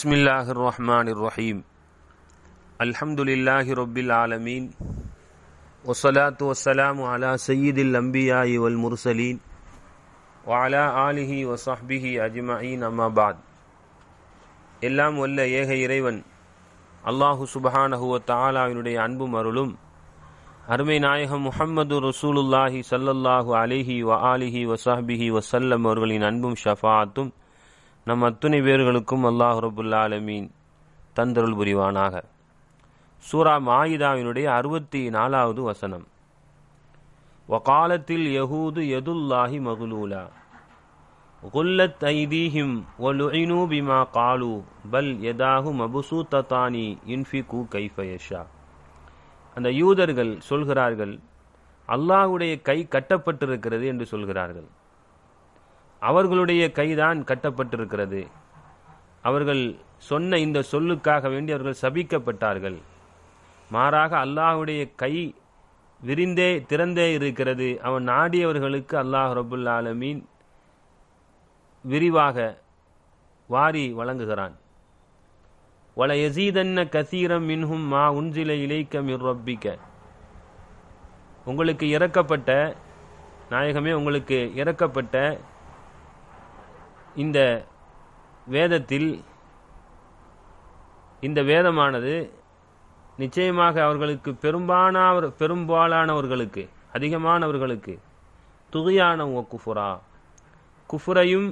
بسم الله الرحمن الرحيم الحمد لله رب العالمين والصلاة والسلام على سيد الأنبياء والمرسلين وعلى آله وصحبه أجمعين أما بعد எல்லாம் வல்ல ஏக இறைவன் அல்லாஹு சுபஹானஹுவ தாலாவினுடைய அன்பும் அருளும் அருமை நாயகம் முஹம்மது ரசூலுல்லாஹி சல்லல்லாஹு அலிஹி வ ஆலிஹி வசாஹிபிஹி வசல்லம் அவர்களின் அன்பும் ஷஃபாத்தும் நம் அத்துணை பேர்களுக்கும் அல்லாஹ் ரபுல்லா அலமீன் தந்தருள் புரிவானாக சூரா மாயிதாவினுடைய அறுபத்தி நாலாவது வசனம் ஒகாலத்தில் யகூது எதுல்லாஹி மகுலூலா குல்லத் ஐதீஹிம் ஒலுஇனு பிமா காலு பல் எதாகு மபுசூ தத்தானி இன்ஃபிகு கைஃபயஷா அந்த யூதர்கள் சொல்கிறார்கள் அல்லாஹுடைய கை கட்டப்பட்டிருக்கிறது என்று சொல்கிறார்கள் அவர்களுடைய கைதான் கட்டப்பட்டிருக்கிறது அவர்கள் சொன்ன இந்த சொல்லுக்காக வேண்டி அவர்கள் சபிக்கப்பட்டார்கள் மாறாக அல்லாஹுடைய கை விரிந்தே திறந்தே இருக்கிறது அவன் நாடியவர்களுக்கு அல்லாஹ் ரபுல் ஆலமீன் விரிவாக வாரி வழங்குகிறான் வல எசீதன்ன கசீரம் மின்ஹும் மா உன்சில இலைக்க மிர்ரப்பிக்க உங்களுக்கு இறக்கப்பட்ட நாயகமே உங்களுக்கு இறக்கப்பட்ட இந்த வேதத்தில் இந்த வேதமானது நிச்சயமாக அவர்களுக்கு பெரும்பாலான பெரும்பாலானவர்களுக்கு அதிகமானவர்களுக்கு துகையான குஃபுரா குஃபுரையும்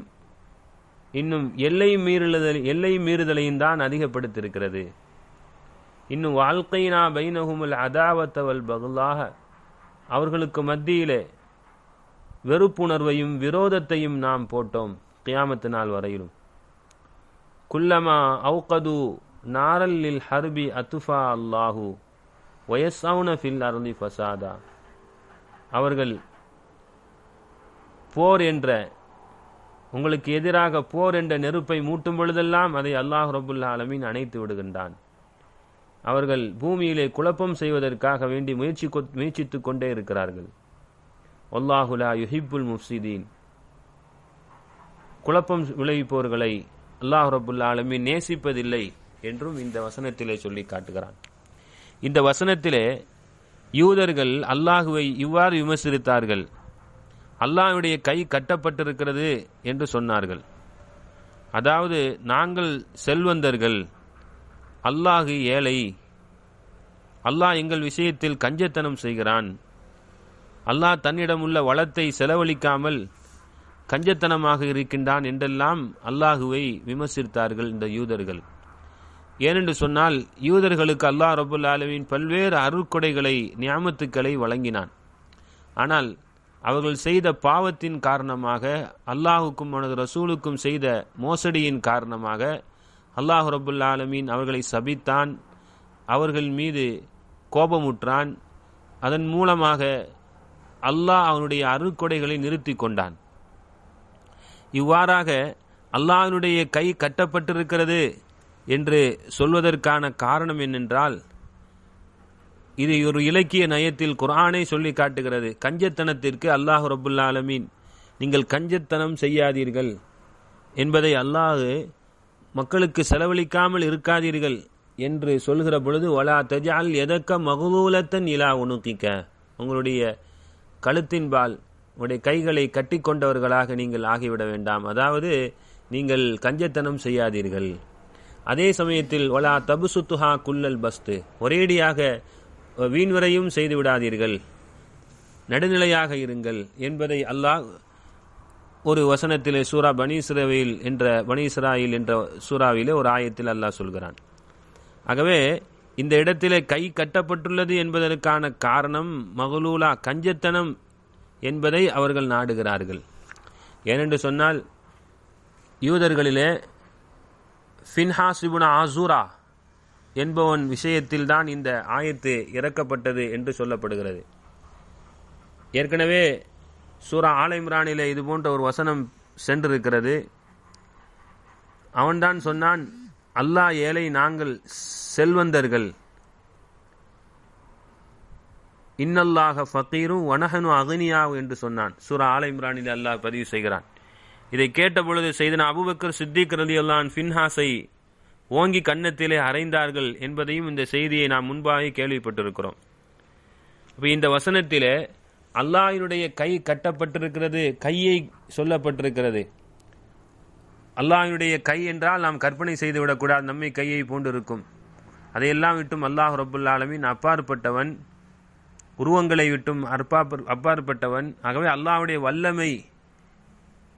இன்னும் எல்லை மீறுதல் எல்லை மீறுதலையும் தான் அதிகப்படுத்தியிருக்கிறது இன்னும் வாழ்க்கையினா பைனகுமல் அதாவத்தவள் பகுலாக அவர்களுக்கு மத்தியிலே வெறுப்புணர்வையும் விரோதத்தையும் நாம் போட்டோம் கியாமத்து நாள் வரையிலும் குல்லமா அவுகது நாரல்லில் ஹர்பி அத்துஃபா அல்லாஹு வயசவுன ஃபில் அருளி ஃபசாதா அவர்கள் போர் என்ற உங்களுக்கு எதிராக போர் என்ற நெருப்பை மூட்டும் பொழுதெல்லாம் அதை அல்லாஹ் ரபுல்லா அலமீன் அணைத்து விடுகின்றான் அவர்கள் பூமியிலே குழப்பம் செய்வதற்காக வேண்டி முயற்சி முயற்சித்துக் கொண்டே இருக்கிறார்கள் அல்லாஹுலா யுஹிப்புல் முஃப்சிதீன் குழப்பம் விளைவிப்பவர்களை அல்லாஹ் ரபுல்லா நேசிப்பதில்லை என்றும் இந்த வசனத்திலே சொல்லி காட்டுகிறான் இந்த வசனத்திலே யூதர்கள் அல்லாஹுவை இவ்வாறு விமர்சித்தார்கள் அல்லாஹுடைய கை கட்டப்பட்டிருக்கிறது என்று சொன்னார்கள் அதாவது நாங்கள் செல்வந்தர்கள் அல்லாஹு ஏழை அல்லாஹ் எங்கள் விஷயத்தில் கஞ்சத்தனம் செய்கிறான் அல்லாஹ் தன்னிடம் உள்ள வளத்தை செலவழிக்காமல் கஞ்சத்தனமாக இருக்கின்றான் என்றெல்லாம் அல்லாஹுவை விமர்சித்தார்கள் இந்த யூதர்கள் ஏனென்று சொன்னால் யூதர்களுக்கு அல்லாஹ் ரபுல் ஆலமின் பல்வேறு அருக்கொடைகளை நியாமத்துக்களை வழங்கினான் ஆனால் அவர்கள் செய்த பாவத்தின் காரணமாக அல்லாஹுக்கும் அவனது ரசூலுக்கும் செய்த மோசடியின் காரணமாக அல்லாஹ் ரபுல் ஆலமீன் அவர்களை சபித்தான் அவர்கள் மீது கோபமுற்றான் அதன் மூலமாக அல்லாஹ் அவனுடைய அருக்கொடைகளை நிறுத்தி கொண்டான் இவ்வாறாக அல்லாஹினுடைய கை கட்டப்பட்டிருக்கிறது என்று சொல்வதற்கான காரணம் என்னென்றால் இது ஒரு இலக்கிய நயத்தில் குரானை சொல்லி காட்டுகிறது கஞ்சத்தனத்திற்கு அல்லாஹ் ரபுல்லா நீங்கள் கஞ்சத்தனம் செய்யாதீர்கள் என்பதை அல்லாஹு மக்களுக்கு செலவழிக்காமல் இருக்காதீர்கள் என்று சொல்கிற பொழுது ஒலா தஜால் எதக்க மகுமூலத்தன் இலா உணுக்கிக்க உங்களுடைய கழுத்தின்பால் உங்களுடைய கைகளை கட்டி கொண்டவர்களாக நீங்கள் ஆகிவிட வேண்டாம் அதாவது நீங்கள் கஞ்சத்தனம் செய்யாதீர்கள் அதே சமயத்தில் ஒலா தபுசுத்துஹா குல்லல் பஸ்து ஒரேடியாக வீண்வரையும் செய்து விடாதீர்கள் நடுநிலையாக இருங்கள் என்பதை அல்லாஹ் ஒரு வசனத்திலே சூரா பனீஸ்ரவில் என்ற பனீஸ்ராயில் என்ற சூறாவிலே ஒரு ஆயத்தில் அல்லாஹ் சொல்கிறான் ஆகவே இந்த இடத்திலே கை கட்டப்பட்டுள்ளது என்பதற்கான காரணம் மகளூலா கஞ்சத்தனம் என்பதை அவர்கள் நாடுகிறார்கள் ஏனென்று சொன்னால் யூதர்களிலே ஃபின்ஹாசிபுன ஆசூரா என்பவன் விஷயத்தில்தான் இந்த ஆயத்து இறக்கப்பட்டது என்று சொல்லப்படுகிறது ஏற்கனவே சூரா ஆல இது போன்ற ஒரு வசனம் சென்றிருக்கிறது அவன்தான் சொன்னான் அல்லாஹ் ஏழை நாங்கள் செல்வந்தர்கள் இன்னல்லாக ஃபக்கீரும் வனஹனு அகனியாவும் என்று சொன்னான் சுரா ஆலை இம்ரானில் அல்லாஹ் பதிவு செய்கிறான் இதை கேட்டபொழுது செய்தன அபுபக்கர் சித்திக் ரதி அல்லான் ஃபின்ஹாஸை ஓங்கி கன்னத்திலே அறைந்தார்கள் என்பதையும் இந்த செய்தியை நாம் முன்பாக கேள்விப்பட்டிருக்கிறோம் இப்போ இந்த வசனத்திலே அல்லாஹினுடைய கை கட்டப்பட்டிருக்கிறது கையை சொல்லப்பட்டிருக்கிறது அல்லாஹினுடைய கை என்றால் நாம் கற்பனை செய்துவிடக்கூடாது நம்மை கையை போன்றிருக்கும் அதையெல்லாம் விட்டும் அல்லாஹ் ரபுல்லாலமின் அப்பாற்பட்டவன் உருவங்களை விட்டும் அற்பா அப்பாற்பட்டவன் ஆகவே அல்லாவுடைய வல்லமை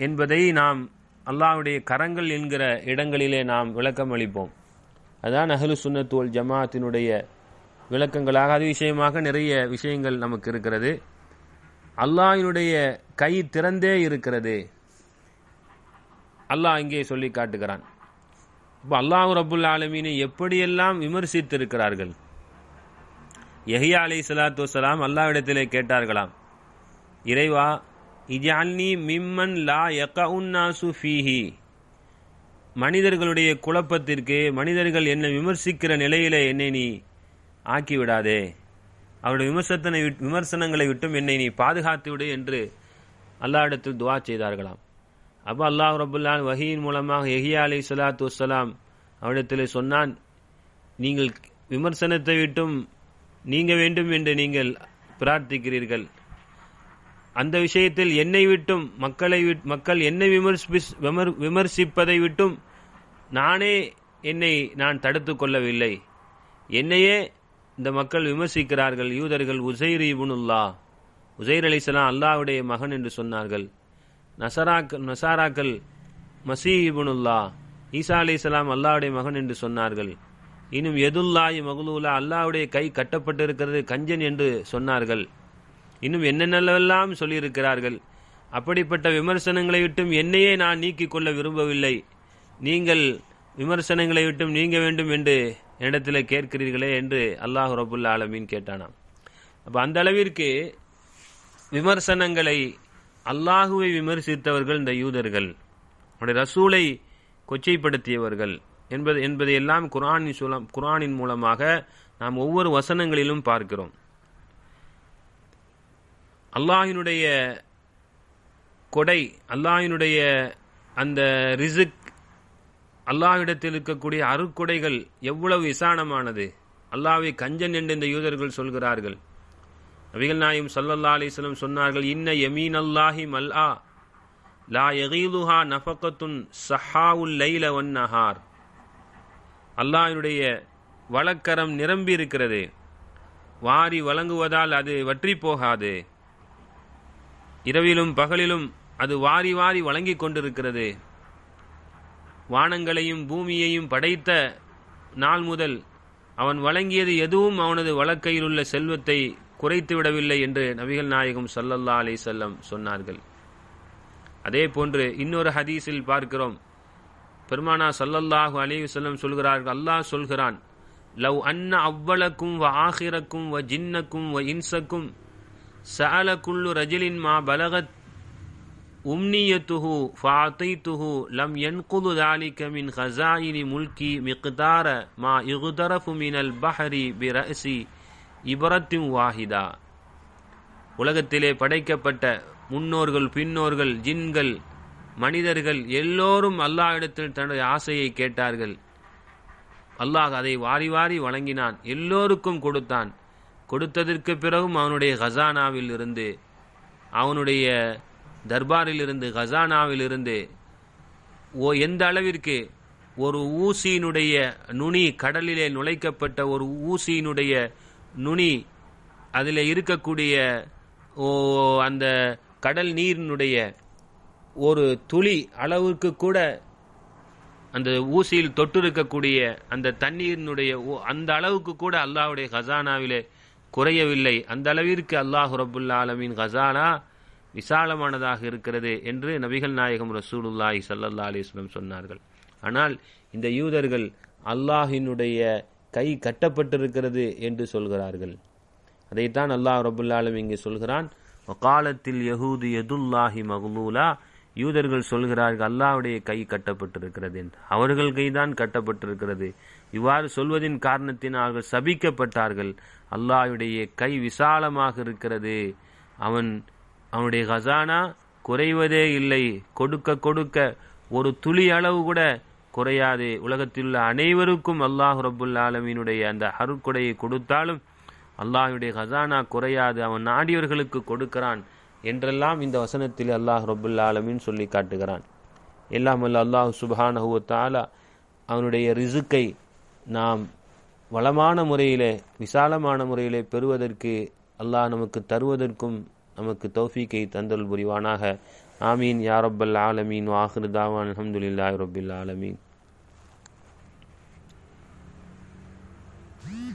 என்பதை நாம் அல்லாவுடைய கரங்கள் என்கிற இடங்களிலே நாம் விளக்கம் அளிப்போம் அதுதான் அகலு சுன்னத்துவல் ஜமாத்தினுடைய விளக்கங்களாக அது விஷயமாக நிறைய விஷயங்கள் நமக்கு இருக்கிறது அல்லாஹினுடைய கை திறந்தே இருக்கிறது அல்லாஹ் இங்கே சொல்லி காட்டுகிறான் இப்போ அல்லாஹூ அபுல் ஆலமீனை எப்படியெல்லாம் விமர்சித்திருக்கிறார்கள் எஹியா அலி சலாத்து வலாம் அல்லாவிடத்திலே கேட்டார்களாம் இறைவா இஜால்னி மிம்மன் லா யக்கவுன்னாசு ஃபீஹி மனிதர்களுடைய குழப்பத்திற்கு மனிதர்கள் என்னை விமர்சிக்கிற நிலையிலே என்னை நீ ஆக்கிவிடாதே அவருடைய விமர்சத்தனை விமர்சனங்களை விட்டும் என்னை நீ பாதுகாத்து விடு என்று அல்லாவிடத்தில் துவா செய்தார்களாம் அப்போ அல்லாஹ் ரபுல்லான் வகையின் மூலமாக எஹியா அலி சலாத்து வலாம் அவரிடத்தில் சொன்னான் நீங்கள் விமர்சனத்தை விட்டும் நீங்க வேண்டும் என்று நீங்கள் பிரார்த்திக்கிறீர்கள் அந்த விஷயத்தில் என்னை விட்டும் மக்களை மக்கள் என்னை விமர்சிப்பதை விட்டும் நானே என்னை நான் தடுத்து கொள்ளவில்லை என்னையே இந்த மக்கள் விமர்சிக்கிறார்கள் யூதர்கள் உசைர் இபுனுல்லா உசைர் அலிசலாம் அல்லாவுடைய மகன் என்று சொன்னார்கள் நசராக்கள் நசாராக்கள் மசீ இபுனுல்லா ஈசா அலிசலாம் அல்லாவுடைய மகன் என்று சொன்னார்கள் இன்னும் எதுல்லாய் மகளூலா அல்லாவுடைய கை கட்டப்பட்டிருக்கிறது கஞ்சன் என்று சொன்னார்கள் இன்னும் என்னென்னவெல்லாம் சொல்லியிருக்கிறார்கள் அப்படிப்பட்ட விமர்சனங்களை விட்டும் என்னையே நான் நீக்கிக் கொள்ள விரும்பவில்லை நீங்கள் விமர்சனங்களை விட்டும் நீங்க வேண்டும் என்று என்னிடத்தில் கேட்கிறீர்களே என்று அல்லாஹ் ரபுல்லா ஆலமீன் கேட்டானாம் அப்போ அந்த அளவிற்கு விமர்சனங்களை அல்லாஹுவை விமர்சித்தவர்கள் இந்த யூதர்கள் அவருடைய ரசூலை கொச்சைப்படுத்தியவர்கள் என்பது என்பதையெல்லாம் குரானின் சுலம் குரானின் மூலமாக நாம் ஒவ்வொரு வசனங்களிலும் பார்க்கிறோம் அல்லாஹினுடைய கொடை அல்லாஹினுடைய அந்த ரிசுக் அல்லாஹிடத்தில் இருக்கக்கூடிய அருக்கொடைகள் எவ்வளவு விசாலமானது அல்லாவை கஞ்சன் என்று இந்த யூதர்கள் சொல்கிறார்கள் நபிகள் நாயும் சல்லல்லா அலிஸ்லம் சொன்னார்கள் இன்ன எமீன் அல்லாஹி மல்லா லா எகீலுஹா நஃபக்கத்துன் சஹாவுல் லைல ஒன் நஹார் அல்லாஹினுடைய வழக்கரம் நிரம்பி இருக்கிறது வாரி வழங்குவதால் அது வற்றி போகாது இரவிலும் பகலிலும் அது வாரி வாரி வழங்கி கொண்டிருக்கிறது வானங்களையும் பூமியையும் படைத்த நாள் முதல் அவன் வழங்கியது எதுவும் அவனது வழக்கையில் உள்ள செல்வத்தை குறைத்து விடவில்லை என்று நபிகள் நாயகம் சல்லல்லா அலை செல்லம் சொன்னார்கள் அதே போன்று இன்னொரு ஹதீஸில் பார்க்கிறோம் பெருமானா சல்லல்லாஹு அலி வல்லம் சொல்கிறார்கள் அல்லாஹ் சொல்கிறான் லவ் அன்ன அவ்வளக்கும் வ ஆஹிரக்கும் வ ஜின்னக்கும் வ இன்சக்கும் சால குள்ளு ரஜிலின் மா பலகத் உம்னிய துஹு ஃபாத்தை துஹு லம் என்குது தாலிக மின் ஹசாயினி முல்கி மிக்தார மா இகுதரஃபு மினல் பஹரி பிரசி இபரத்தும் வாஹிதா உலகத்திலே படைக்கப்பட்ட முன்னோர்கள் பின்னோர்கள் ஜின்கள் மனிதர்கள் எல்லோரும் அல்லாஹிடத்தில் தனது தன்னுடைய ஆசையை கேட்டார்கள் அல்லாஹ் அதை வாரி வாரி வழங்கினான் எல்லோருக்கும் கொடுத்தான் கொடுத்ததற்கு பிறகும் அவனுடைய ஹசானாவில் இருந்து அவனுடைய தர்பாரில் தர்பாரிலிருந்து இருந்து ஓ எந்த அளவிற்கு ஒரு ஊசியினுடைய நுனி கடலிலே நுழைக்கப்பட்ட ஒரு ஊசியினுடைய நுனி அதில் இருக்கக்கூடிய ஓ அந்த கடல் நீரினுடைய ஒரு துளி அளவுக்கு கூட அந்த ஊசியில் தொட்டு இருக்கக்கூடிய அந்த தண்ணீரினுடைய அந்த அளவுக்கு கூட அல்லாஹுடைய ஹசானாவிலே குறையவில்லை அந்த அளவிற்கு அல்லாஹு ரபுல்லா ஆலமின் ஹசானா விசாலமானதாக இருக்கிறது என்று நபிகள் நாயகம் ரசூலுல்லாஹி சல்லல்லா அலிஸ்லம் சொன்னார்கள் ஆனால் இந்த யூதர்கள் அல்லாஹினுடைய கை கட்டப்பட்டிருக்கிறது என்று சொல்கிறார்கள் அதைத்தான் அல்லாஹ் ரபுல்லாலும் இங்கே சொல்கிறான் காலத்தில் யகூது எதுல்லாஹி மகுலூலா யூதர்கள் சொல்கிறார்கள் அல்லாவுடைய கை கட்டப்பட்டிருக்கிறது என்று அவர்கள் கைதான் கட்டப்பட்டிருக்கிறது இவ்வாறு சொல்வதின் காரணத்தினால் அவர்கள் சபிக்கப்பட்டார்கள் அல்லாவுடைய கை விசாலமாக இருக்கிறது அவன் அவனுடைய ஹசானா குறைவதே இல்லை கொடுக்க கொடுக்க ஒரு துளி அளவு கூட குறையாது உலகத்தில் உள்ள அனைவருக்கும் அல்லாஹ் ரபுல் ஆலமீனுடைய அந்த அருக்குடையை கொடுத்தாலும் அல்லாஹுடைய ஹசானா குறையாது அவன் நாடியவர்களுக்கு கொடுக்கிறான் என்றெல்லாம் இந்த வசனத்தில் அல்லாஹ் ரொபுல்லா ஆலமின் சொல்லி காட்டுகிறான் எல்லாம் அல்ல அல்லாஹ் சுபானஹுவத்தாலா அவனுடைய ரிசுக்கை நாம் வளமான முறையிலே விசாலமான முறையிலே பெறுவதற்கு அல்லாஹ் நமக்கு தருவதற்கும் நமக்கு தௌஃபீக்கை தந்தல் புரிவானாக ஆமீன் யாரப்பல் ஆலமீன் வாஹிரு தாவான் அலமதுல்லாய் ரொபில் ஆலமீன்